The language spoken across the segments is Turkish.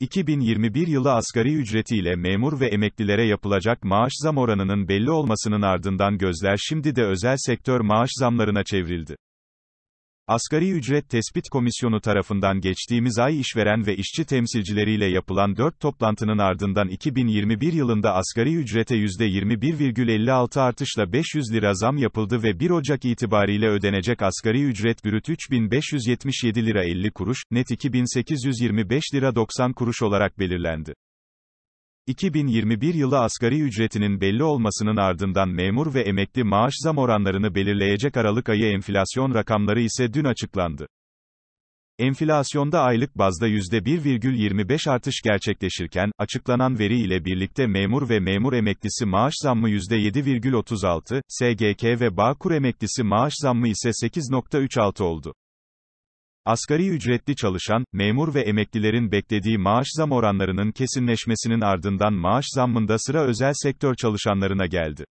2021 yılı asgari ücretiyle memur ve emeklilere yapılacak maaş zam oranının belli olmasının ardından gözler şimdi de özel sektör maaş zamlarına çevrildi. Asgari Ücret Tespit Komisyonu tarafından geçtiğimiz ay işveren ve işçi temsilcileriyle yapılan 4 toplantının ardından 2021 yılında asgari ücrete %21,56 artışla 500 lira zam yapıldı ve 1 Ocak itibariyle ödenecek asgari ücret bürüt 3577 lira 50 kuruş, net 2825 lira 90 kuruş olarak belirlendi. 2021 yılı asgari ücretinin belli olmasının ardından memur ve emekli maaş zam oranlarını belirleyecek Aralık ayı enflasyon rakamları ise dün açıklandı. Enflasyonda aylık bazda %1,25 artış gerçekleşirken, açıklanan veri ile birlikte memur ve memur emeklisi maaş zammı %7,36, SGK ve Bağkur emeklisi maaş zammı ise 8,36 oldu. Asgari ücretli çalışan, memur ve emeklilerin beklediği maaş zam oranlarının kesinleşmesinin ardından maaş zammında sıra özel sektör çalışanlarına geldi.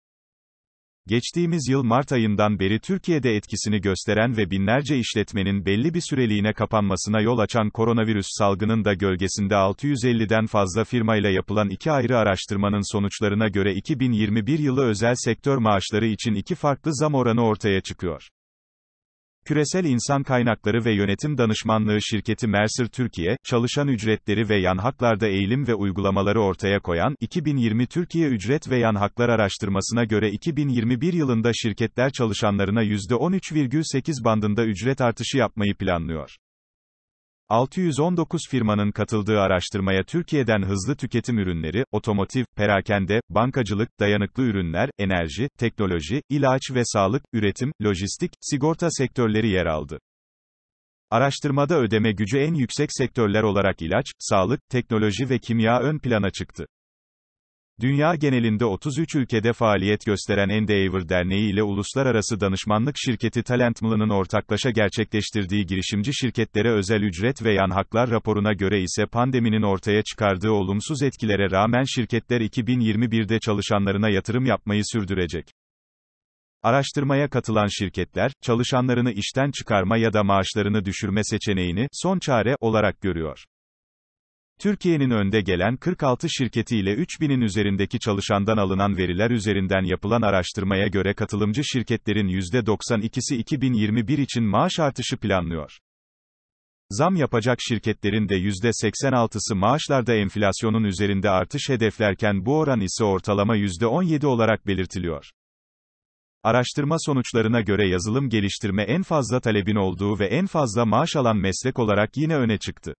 Geçtiğimiz yıl Mart ayından beri Türkiye'de etkisini gösteren ve binlerce işletmenin belli bir süreliğine kapanmasına yol açan koronavirüs salgının da gölgesinde 650'den fazla firmayla yapılan iki ayrı araştırmanın sonuçlarına göre 2021 yılı özel sektör maaşları için iki farklı zam oranı ortaya çıkıyor. Küresel İnsan Kaynakları ve Yönetim Danışmanlığı Şirketi Mercer Türkiye, çalışan ücretleri ve yan haklarda eğilim ve uygulamaları ortaya koyan, 2020 Türkiye Ücret ve Yan Haklar Araştırmasına göre 2021 yılında şirketler çalışanlarına %13,8 bandında ücret artışı yapmayı planlıyor. 619 firmanın katıldığı araştırmaya Türkiye'den hızlı tüketim ürünleri, otomotiv, perakende, bankacılık, dayanıklı ürünler, enerji, teknoloji, ilaç ve sağlık, üretim, lojistik, sigorta sektörleri yer aldı. Araştırmada ödeme gücü en yüksek sektörler olarak ilaç, sağlık, teknoloji ve kimya ön plana çıktı. Dünya genelinde 33 ülkede faaliyet gösteren Endeavor Derneği ile uluslararası danışmanlık şirketi Talentmlı'nın ortaklaşa gerçekleştirdiği girişimci şirketlere özel ücret ve yan haklar raporuna göre ise pandeminin ortaya çıkardığı olumsuz etkilere rağmen şirketler 2021'de çalışanlarına yatırım yapmayı sürdürecek. Araştırmaya katılan şirketler, çalışanlarını işten çıkarma ya da maaşlarını düşürme seçeneğini son çare olarak görüyor. Türkiye'nin önde gelen 46 şirketiyle 3000'in üzerindeki çalışandan alınan veriler üzerinden yapılan araştırmaya göre katılımcı şirketlerin %92'si 2021 için maaş artışı planlıyor. Zam yapacak şirketlerin de %86'sı maaşlarda enflasyonun üzerinde artış hedeflerken bu oran ise ortalama %17 olarak belirtiliyor. Araştırma sonuçlarına göre yazılım geliştirme en fazla talebin olduğu ve en fazla maaş alan meslek olarak yine öne çıktı.